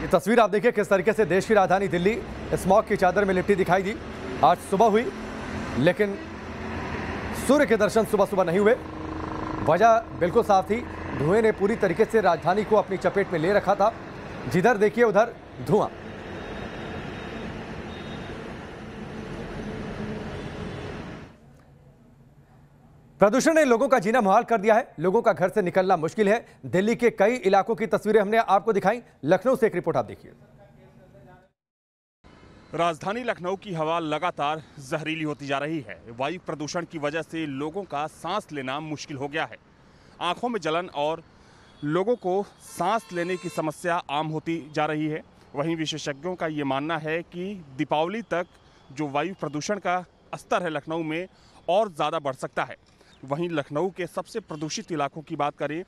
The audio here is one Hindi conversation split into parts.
ये तस्वीर आप देखिए किस तरीके से देश की राजधानी दिल्ली स्मॉक की चादर में लिपटी दिखाई दी आज सुबह हुई लेकिन सूर्य के दर्शन सुबह सुबह नहीं हुए वजह बिल्कुल साफ थी धुएं ने पूरी तरीके से राजधानी को अपनी चपेट में ले रखा था जिधर देखिए उधर धुआं प्रदूषण ने लोगों का जीना मुहाल कर दिया है लोगों का घर से निकलना मुश्किल है दिल्ली के कई इलाकों की तस्वीरें हमने आपको दिखाई लखनऊ से एक रिपोर्ट आप देखिए राजधानी लखनऊ की हवा लगातार जहरीली होती जा रही है वायु प्रदूषण की वजह से लोगों का सांस लेना मुश्किल हो गया है आंखों में जलन और लोगों को सांस लेने की समस्या आम होती जा रही है वहीं विशेषज्ञों का ये मानना है कि दीपावली तक जो वायु प्रदूषण का स्तर है लखनऊ में और ज़्यादा बढ़ सकता है वहीं लखनऊ के सबसे प्रदूषित इलाकों की बात करें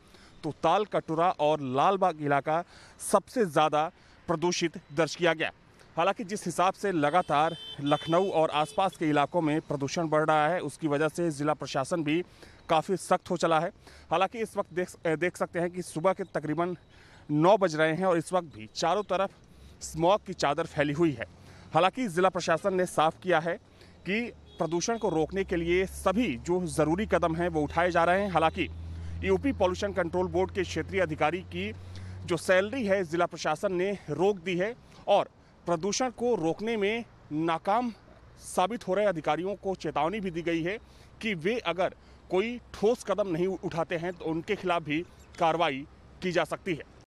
तो ताल कटोरा और लालबाग इलाका सबसे ज़्यादा प्रदूषित दर्ज किया गया हालांकि जिस हिसाब से लगातार लखनऊ और आसपास के इलाकों में प्रदूषण बढ़ रहा है उसकी वजह से ज़िला प्रशासन भी काफ़ी सख्त हो चला है हालांकि इस वक्त देख देख सकते हैं कि सुबह के तकरीबन नौ बज रहे हैं और इस वक्त भी चारों तरफ स्मॉग की चादर फैली हुई है हालांकि ज़िला प्रशासन ने साफ किया है कि प्रदूषण को रोकने के लिए सभी जो ज़रूरी कदम हैं वो उठाए जा रहे हैं हालांकि यूपी पॉल्यूशन कंट्रोल बोर्ड के क्षेत्रीय अधिकारी की जो सैलरी है ज़िला प्रशासन ने रोक दी है और प्रदूषण को रोकने में नाकाम साबित हो रहे अधिकारियों को चेतावनी भी दी गई है कि वे अगर कोई ठोस कदम नहीं उठाते हैं तो उनके खिलाफ भी कार्रवाई की जा सकती है